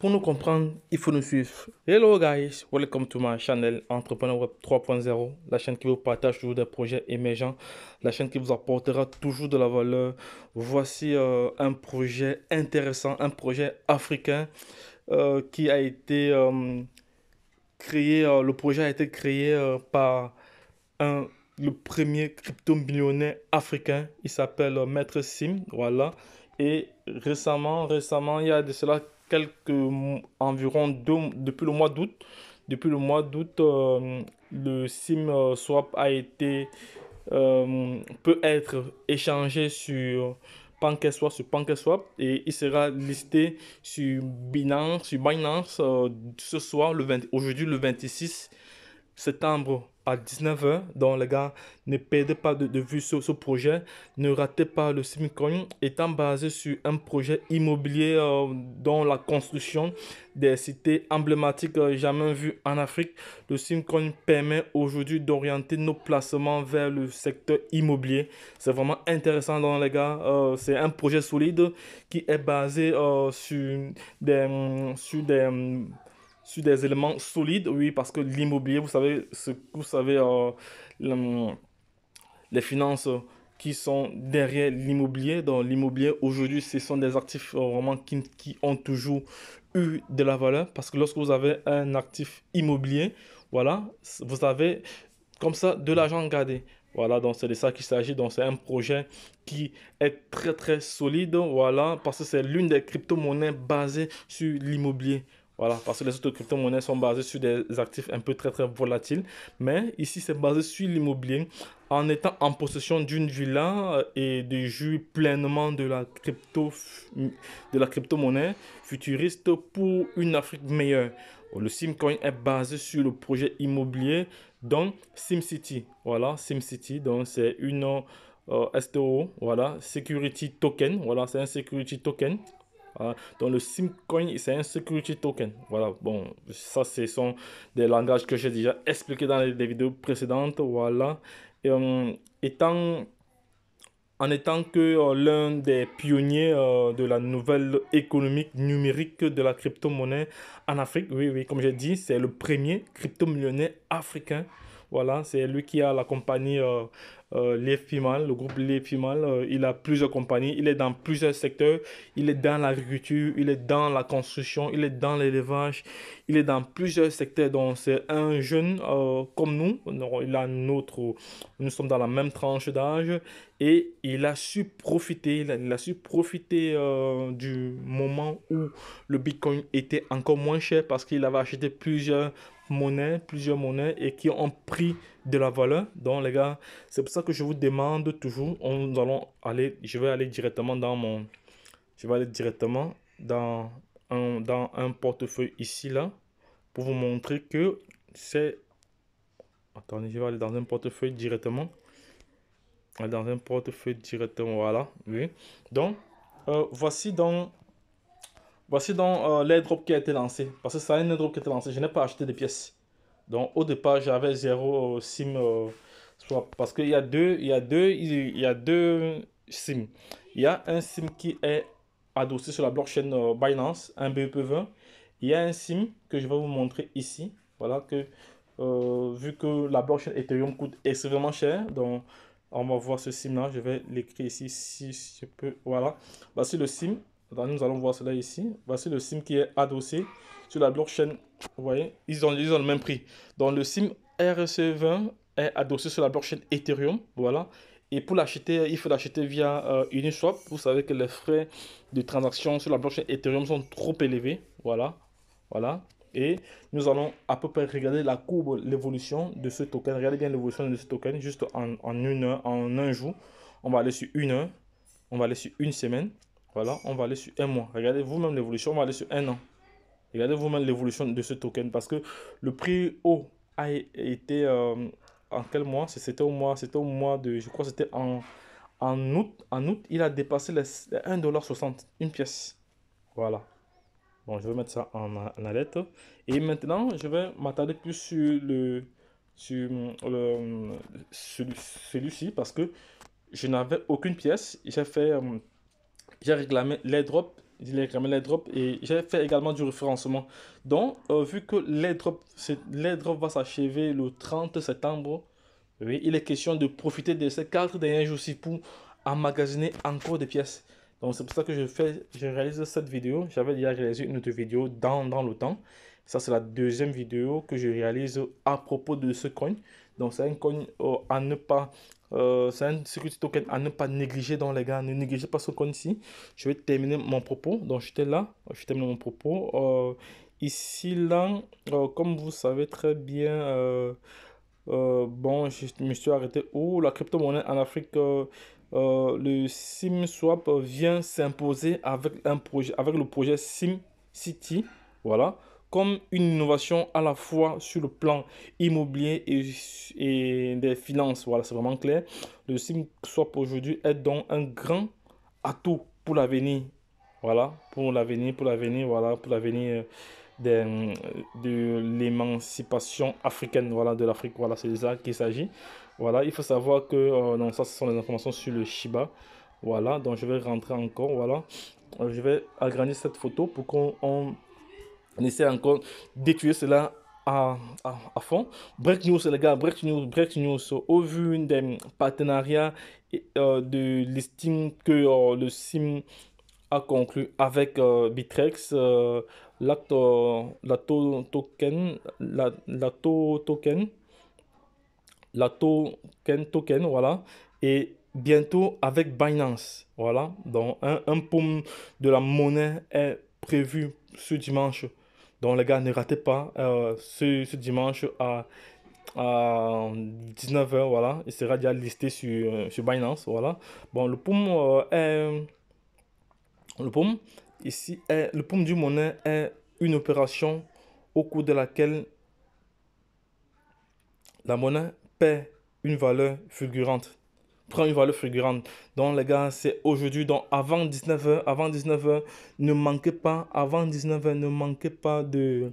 Pour nous comprendre, il faut nous suivre. Hello guys, welcome to my channel Entrepreneur Web 3.0, la chaîne qui vous partage toujours des projets émergents, la chaîne qui vous apportera toujours de la valeur. Voici euh, un projet intéressant, un projet africain euh, qui a été euh, créé, le projet a été créé par un, le premier crypto-millionnaire africain. Il s'appelle Maître Sim, voilà. Et récemment, récemment, il y a de cela quelques environ deux, depuis le mois d'août. Depuis le mois d'août, euh, le SIM euh, swap a été euh, peut être échangé sur PancakeSwap sur PancakeSwap et il sera listé sur Binance, sur Binance ce soir, le aujourd'hui le 26 septembre 19h. Donc, les gars, ne perdez pas de, vue sur ce, projet. Ne ratez pas le simcoin étant basé sur un projet immobilier euh, dont la construction des cités emblématiques euh, jamais vues en Afrique. Le simcoin permet aujourd'hui d'orienter nos placements vers le secteur immobilier. C'est vraiment intéressant, dans les gars. Euh, c'est un projet solide qui est basé sur des... Sur des sur des éléments solides, oui, parce que l'immobilier, vous savez, ce, vous savez euh, les finances qui sont derrière l'immobilier. Dans l'immobilier, aujourd'hui, ce sont des actifs euh, vraiment qui, qui ont toujours eu de la valeur, parce que lorsque vous avez un actif immobilier, voilà, vous avez comme ça de l'argent gardé. Voilà, donc c'est de ça qu'il s'agit. Donc c'est un projet qui est très très solide. Voilà, parce que c'est l'une des crypto-monnaies basées sur l'immobilier. Voilà, parce que les autres crypto-monnaies sont basées sur des actifs un peu très très volatiles. Mais ici, c'est basé sur l'immobilier en étant en possession d'une villa euh, et de jouer pleinement de la crypto de la crypto-monnaie futuriste pour une Afrique meilleure. Le Simcoin est basé sur le projet immobilier donc SimCity. Voilà, SimCity, donc c'est une euh, STO, voilà, Security Token, voilà, c'est un Security Token ah, donc le Simcoin, c'est un security token. Voilà, bon, ça ce sont des langages que j'ai déjà expliqué dans les, vidéos précédentes. Voilà. Euh, en étant que euh, l'un des pionniers euh, de la nouvelle économie numérique de la crypto-monnaie en Afrique, oui, oui, comme j'ai dit, c'est le premier crypto-millionnaire africain. Voilà, c'est lui qui a la compagnie euh, euh le groupe Lefimal. Euh, il a plusieurs compagnies, il est dans plusieurs secteurs. Il est dans l'agriculture, il est dans la construction, il est dans l'élevage, il est dans plusieurs secteurs, donc c'est un jeune euh, comme nous. il a autre, nous sommes dans la même tranche d'âge et il a su profiter, il a, su profiter euh, du moment où le Bitcoin était encore moins cher parce qu'il avait acheté plusieurs monnaies, plusieurs monnaies et qui ont pris de la valeur. Donc les gars, c'est pour ça que je vous demande toujours, on, allons aller, je vais aller directement dans mon, je vais aller directement dans dans un portefeuille ici, là, pour vous montrer que c'est... Attendez, je vais aller dans un portefeuille directement. Dans un portefeuille directement, voilà. Oui. Donc, euh, voici donc Voici dans euh, drop qui a été lancé. Parce que ça un airdrop qui a été lancé. Je n'ai pas acheté de pièces. Donc, au départ, j'avais zéro euh, SIM euh, Parce qu'il y a deux... Il y a deux... Il y a deux SIM. Il y a un SIM qui est adossé sur la blockchain euh, Binance, un BEP20. Il y a un SIM que je vais vous montrer ici. Voilà que euh, vu que la blockchain Ethereum coûte extrêmement cher, donc on va voir ce SIM là. Je vais l'écrire ici si je peux. Voilà. Voici le SIM. nous allons voir cela ici. Voici le SIM qui est adossé sur la blockchain. Vous voyez, ils ont, ils le même prix. Donc le SIM RC20 est adossé sur la blockchain Ethereum. Voilà. Et pour l'acheter, il faut l'acheter via euh, Uniswap. Vous savez que les frais de transaction sur la blockchain Ethereum sont trop élevés. Voilà. Voilà. Et nous allons à peu près regarder la courbe, l'évolution de ce token. Regardez bien l'évolution de ce token juste en, une heure, en un jour. On va aller sur une heure. On va aller sur une semaine. Voilà. On va aller sur un mois. Regardez vous-même l'évolution. On va aller sur un an. Regardez vous-même l'évolution de ce token parce que le prix haut a été euh, en quel mois C'était au mois, c'était au mois de, je crois, c'était en, en août. En août, il a dépassé les, 1,60$, une pièce. Voilà. Bon, je vais mettre ça en, en alerte. Et maintenant, je vais m'attarder plus sur le sur le celui-ci parce que je n'avais aucune pièce. J'ai fait, euh, j'ai réclamé les drops les et j'ai fait également du référencement. Donc, euh, vu que l'airdrop va s'achever le 30 septembre, oui, il est question de profiter de ces quatre derniers jours aussi pour emmagasiner encore des pièces. Donc, c'est pour ça que je, fais, je réalise cette vidéo. J'avais déjà réalisé une autre vidéo dans, dans le temps. Ça, c'est la deuxième vidéo que je réalise à propos de ce coin. Donc c'est un coin euh, à ne pas. Euh, c'est un security token à ne pas négliger dans les gars. Ne négligez pas ce coin-ci. Je vais terminer mon propos. Donc j'étais là. Je termine mon propos. Euh, ici, là, comme vous savez très bien, bon, je me suis arrêté où la crypto-monnaie en Afrique. le SimSwap vient s'imposer avec, un projet, avec le projet SimCity. Voilà comme une innovation à la fois sur le plan immobilier et, des finances. Voilà, c'est vraiment clair. Le SimSwap aujourd'hui est donc un grand atout pour l'avenir. Voilà, pour l'avenir, pour l'avenir, voilà, pour l'avenir euh, de, l'émancipation africaine, voilà, de l'Afrique. Voilà, c'est de ça qu'il s'agit. Voilà, il faut savoir que, non, euh, ça, ce sont les informations sur le Shiba. Voilà, donc je vais rentrer encore, voilà. Je vais agrandir cette photo pour qu'on on essaie encore d'étudier cela à, fond. Break News, les gars, Break News, Break News, au vu des partenariats euh, de l'estime que euh, le SIM a conclu avec euh, Bitrex, l'acto euh, la token, la, la to token, la token, token, voilà, et bientôt avec Binance, voilà. Donc, un, un de la monnaie est prévu ce dimanche. Donc les gars, ne ratez pas euh, ce, dimanche à, à 19h, voilà. Il sera déjà listé sur, euh, sur Binance, voilà. Bon, le POUM euh, Le POUM, ici, est, le POUM du monnaie est une opération au cours de laquelle la monnaie paie une valeur fulgurante prend une valeur figurante Donc les gars, c'est aujourd'hui, donc avant 19h, avant 19h, ne manquez pas, avant 19h, ne manquez pas de,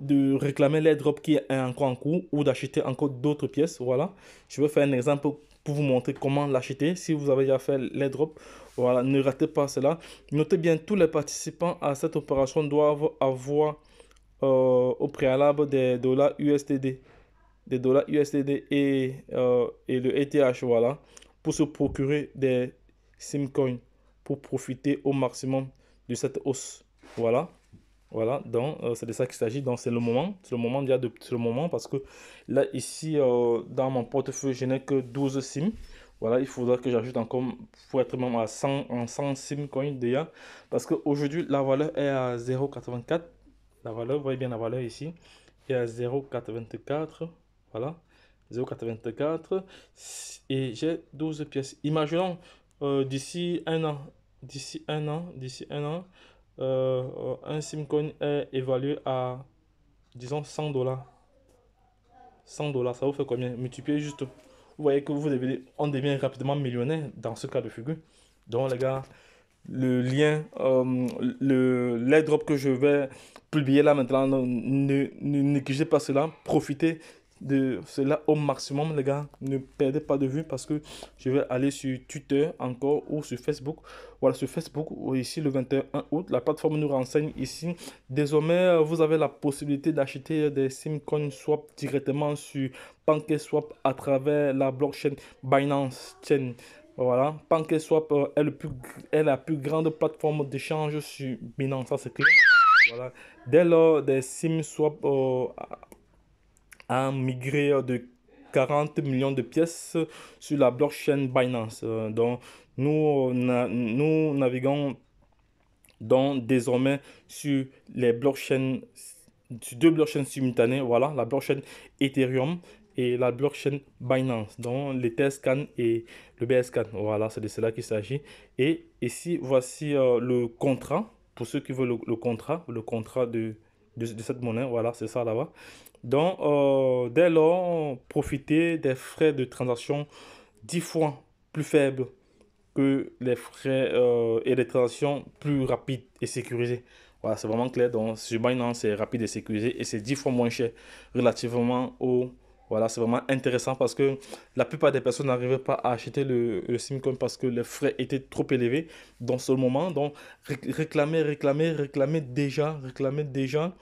de réclamer drops qui est encore en cours ou d'acheter encore d'autres pièces. Voilà, je vais faire un exemple pour vous montrer comment l'acheter. Si vous avez déjà fait drops, voilà, ne ratez pas cela. Notez bien, tous les participants à cette opération doivent avoir euh, au préalable des dollars USDD des dollars USDD et, euh, et le ETH, voilà, pour se procurer des Simcoins pour profiter au maximum de cette hausse. Voilà. Voilà, donc euh, c'est de ça qu'il s'agit. Donc c'est le moment, c'est le moment a de le moment parce que là ici euh, dans mon portefeuille je n'ai que 12 sim Voilà, il faudra que j'ajoute encore pour être même à 100 en 100 sim coin déjà parce qu'aujourd'hui la valeur est à 0.84. La valeur, vous voyez bien la valeur ici est à 0.84. Voilà. 0,84. Et j'ai 12 pièces. Imaginons euh, d'ici un an. D'ici un an. D'ici un an. Euh, un Simcoin est évalué à, disons, 100 dollars. 100 dollars, ça vous fait combien Multiplier juste. Vous voyez que vous devez on devient rapidement millionnaire dans ce cas de figure. Donc, les gars, le lien, euh, l'airdrop que je vais publier là maintenant, ne négligez pas cela. Profitez de cela au maximum, les gars. Ne perdez pas de vue parce que je vais aller sur Twitter encore ou sur Facebook. Voilà, sur Facebook, ici le 21 août, la plateforme nous renseigne ici. Désormais, vous avez la possibilité d'acheter des SimCoin Swap directement sur PancakeSwap à travers la blockchain Binance Chain. Voilà, PancakeSwap est, le plus, est la plus grande plateforme d'échange sur Binance, ça c'est clair. Dès lors, des SimSwap swap euh, a migré de 40 millions de pièces sur la blockchain Binance. Euh, donc, nous, nous naviguons donc désormais sur les blockchains, sur deux blockchains simultanées, voilà, la blockchain Ethereum et la blockchain Binance, dont les TSCAN et le BSCAN. Voilà, c'est de cela qu'il s'agit. Et ici, voici euh, le contrat, pour ceux qui veulent le contrat, le contrat de de, cette monnaie. Voilà, c'est ça là-bas. Donc, euh, dès lors, profiter des frais de transaction 10 fois plus faibles que les frais euh, et les transactions plus rapides et sécurisées. Voilà, c'est vraiment clair. Donc, sur Binance, c'est rapide et sécurisé et c'est 10 fois moins cher relativement aux voilà, c'est vraiment intéressant parce que la plupart des personnes n'arrivaient pas à acheter le, le Simcom parce que les frais étaient trop élevés dans ce moment. Donc, réclamer, réclamer, réclamer déjà, réclamer déjà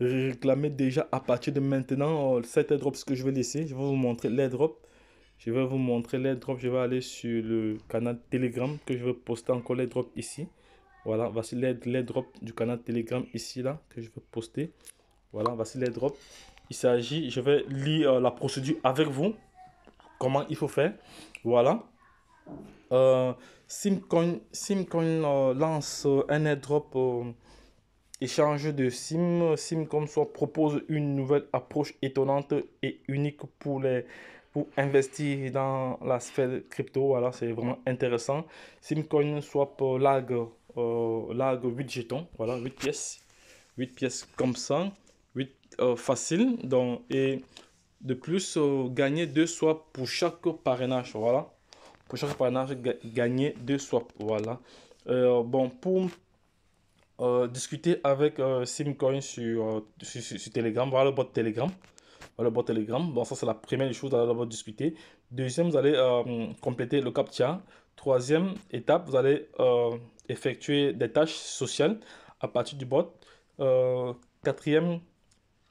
réclamer déjà à partir de maintenant oh, cette drop ce que je vais laisser je vais vous montrer l'airdrop je vais vous montrer l'airdrop je vais aller sur le canal telegram que je vais poster encore l'airdrop ici voilà voici l'airdrop du canal telegram ici là que je vais poster voilà voici l'airdrop s'agit, je vais lire euh, la procédure avec vous, comment il faut faire. Voilà. Euh, Simcoin, Simcoin euh, lance euh, un airdrop échange de SIM. Simcoin soit propose une nouvelle approche étonnante et unique pour les pour investir dans la sphère crypto. Voilà, c'est vraiment intéressant. Simcoin swap lag, lag 8 jetons, voilà, 8 pièces. 8 pièces comme ça. Euh, facile. Donc, et de plus, euh, gagner deux swaps pour chaque parrainage. Voilà. Pour chaque parrainage, gagner deux swaps. Voilà. Euh, bon, pour discuter avec Simcoin sur, sur, sur, Telegram, voilà le bot Telegram. Voilà le bot Telegram. Bon, ça, c'est la première des choses discuter. Deuxième, vous allez compléter le CAPTCHA. Troisième étape, vous allez effectuer des tâches sociales à partir du bot. quatrième,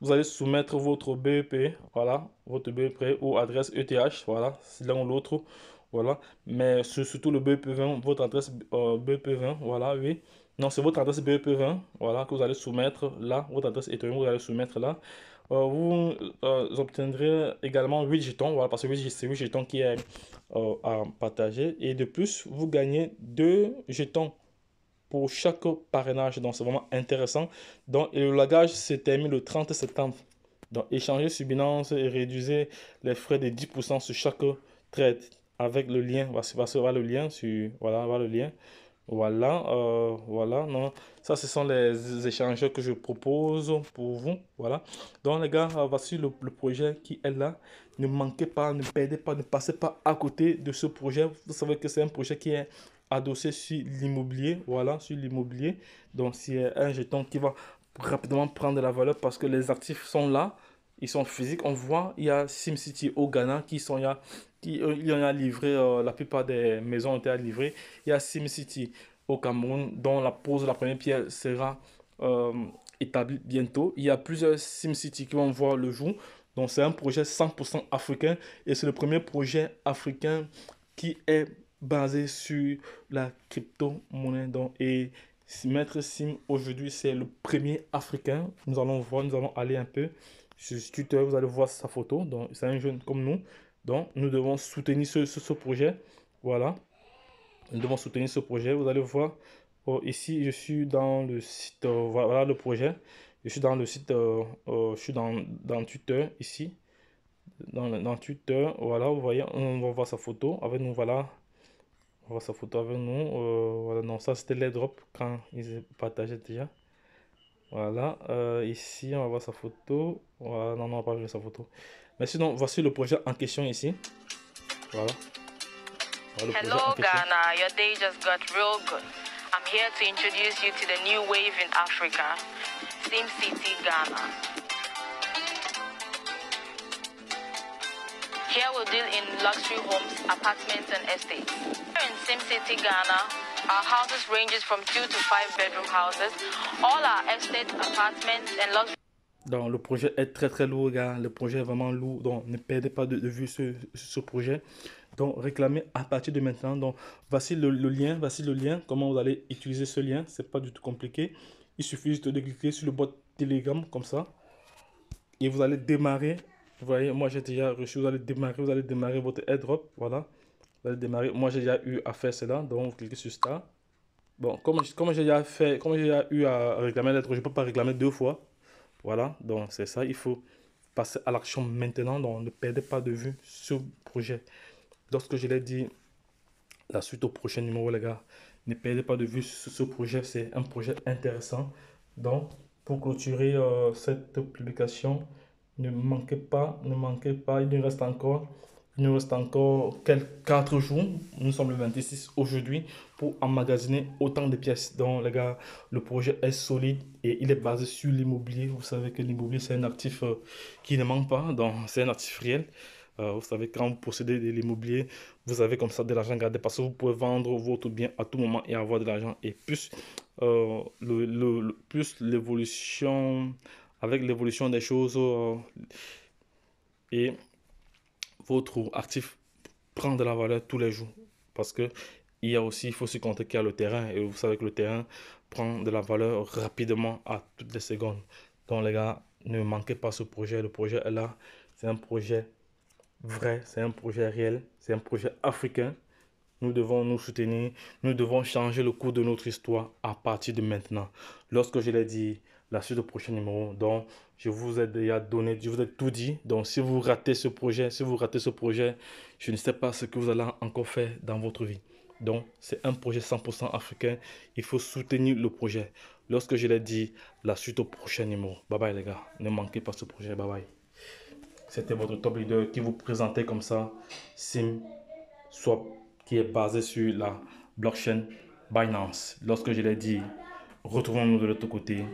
vous allez soumettre votre BEP, voilà, votre BEP ou adresse ETH, voilà, c'est l'un ou l'autre, voilà. Mais surtout le BEP20, votre adresse euh, BEP20, voilà, oui. Non, c'est votre adresse BEP20, voilà, que vous allez soumettre là, votre adresse eth vous allez soumettre là. Euh, vous, euh, obtiendrez également 8 jetons, voilà, parce que c'est 8 jetons qui est à partager. Et de plus, vous gagnez 2 jetons chaque parrainage. Donc, c'est vraiment intéressant. Donc, le lagage s'est terminé le 30 septembre. Donc, échanger sur Binance et réduisez les frais de 10% sur chaque trade avec le lien. voici va, voilà le lien sur. Voilà, le lien. Voilà, euh, voilà, non. Ça, ce sont les échangeurs que je propose pour vous. Voilà. Donc, les gars, voici le, projet qui est là. Ne manquez pas, ne perdez pas, ne passez pas à côté de ce projet. Vous savez que c'est un projet qui est adossé sur l'immobilier. Voilà, sur l'immobilier. Donc, c'est un jeton qui va rapidement prendre la valeur parce que les actifs sont là. Ils sont physiques. On voit, il y a SimCity au Ghana qui sont, là qui, il y euh, en a livré, euh, la plupart des maisons ont été livrées. Il y a SimCity au Cameroun dont la pose de la première pierre sera euh, établie bientôt. Il y a plusieurs SimCity qui vont voir le jour. Donc c'est un projet 100% africain et c'est le premier projet africain qui est basé sur la crypto-monnaie. Donc, et Maître Sim, aujourd'hui, c'est le premier Africain. Nous allons voir, nous allons aller un peu sur Twitter. Vous allez voir sa photo. Donc, c'est un jeune comme nous. Donc, nous devons soutenir ce, projet. Voilà. Nous devons soutenir ce projet. Vous allez voir. Oh, ici, je suis dans le site. Euh, voilà le projet. Je suis dans le site. Euh, euh, je suis dans, dans Twitter ici. Dans, dans Twitter. Voilà, vous voyez, on va voir sa photo. Avec nous, voilà on va sa photo avec nous. Euh, voilà, non, ça c'était drops quand ils partageaient déjà. Voilà, euh, ici on va voir sa photo. Voilà, non, non, on va pas vu sa photo. Mais sinon, voici le projet en question ici. Voilà. voilà Hello Ghana, your day just got real good. I'm here to introduce you to the new wave in Africa, City Ghana. deal in luxury homes, apartments, and estates. in Sim City, Ghana, our houses ranges from to bedroom houses. All apartments, and luxury donc le projet est très très lourd, gars. Le projet est vraiment lourd. Donc ne perdez pas de, de vue ce, ce, projet. Donc réclamez à partir de maintenant. Donc voici le, le lien, voici le lien. Comment vous allez utiliser ce lien C'est pas du tout compliqué. Il suffit juste de cliquer sur le bot Telegram comme ça. Et vous allez démarrer vous voyez, moi j'ai déjà reçu, vous allez démarrer, vous allez démarrer votre airdrop, voilà. Vous allez démarrer, moi j'ai déjà eu à faire cela, donc vous cliquez sur ça Bon, comme, j'ai déjà fait, comme j'ai eu à réclamer l'airdrop, je ne peux pas réclamer deux fois. Voilà, donc c'est ça, il faut passer à l'action maintenant, donc ne perdez pas de vue ce projet. Lorsque je l'ai dit, la suite au prochain numéro, les gars, ne perdez pas de vue ce projet, c'est un projet intéressant. Donc, pour clôturer euh, cette publication, ne manquez pas, ne manquez pas. Il nous reste encore, il nous reste encore quelques 4 jours. Nous sommes le 26 aujourd'hui pour emmagasiner autant de pièces. Donc, les gars, le projet est solide et il est basé sur l'immobilier. Vous savez que l'immobilier, c'est un actif euh, qui ne manque pas. Donc, c'est un actif réel. Euh, vous savez, quand vous possédez de l'immobilier, vous avez comme ça de l'argent gardé parce que vous pouvez vendre votre bien à tout moment et avoir de l'argent. Et plus euh, le, plus l'évolution avec l'évolution des choses euh, et votre actif prend de la valeur tous les jours. Parce que il y a aussi, il faut se compter qu'il y a le terrain. Et vous savez que le terrain prend de la valeur rapidement à toutes les secondes. Donc les gars, ne manquez pas ce projet. Le projet est là. C'est un projet vrai, c'est un projet réel, c'est un projet africain. Nous devons nous soutenir, nous devons changer le cours de notre histoire à partir de maintenant. Lorsque je l'ai dit, la suite au prochain numéro. Donc, je vous ai déjà donné, je vous ai tout dit. Donc, si vous ratez ce projet, si vous ratez ce projet, je ne sais pas ce que vous allez encore faire dans votre vie. Donc, c'est un projet 100% africain. Il faut soutenir le projet. Lorsque je l'ai dit, la suite au prochain numéro. Bye bye les gars. Ne manquez pas ce projet. Bye bye. C'était votre top leader qui vous présentait comme ça Sim Swap qui est basé sur la blockchain Binance. Lorsque je l'ai dit, retrouvons-nous de l'autre côté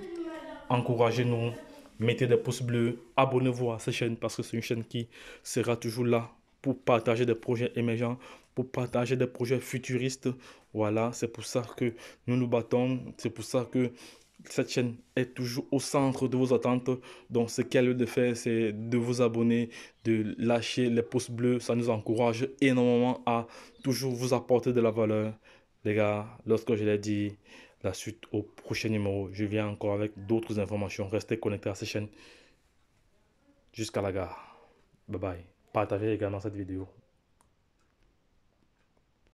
encouragez-nous, mettez des pouces bleus, abonnez-vous à cette chaîne parce que c'est une chaîne qui sera toujours là pour partager des projets émergents, pour partager des projets futuristes. Voilà, c'est pour ça que nous nous battons, c'est pour ça que cette chaîne est toujours au centre de vos attentes. Donc, ce qu'elle veut de faire, c'est de vous abonner, de lâcher les pouces bleus. Ça nous encourage énormément à toujours vous apporter de la valeur. Les gars, lorsque je l'ai dit, la suite au prochain numéro. Je viens encore avec d'autres informations. Restez connectés à cette chaîne. jusqu'à la gare. Bye bye. Partagez également cette vidéo.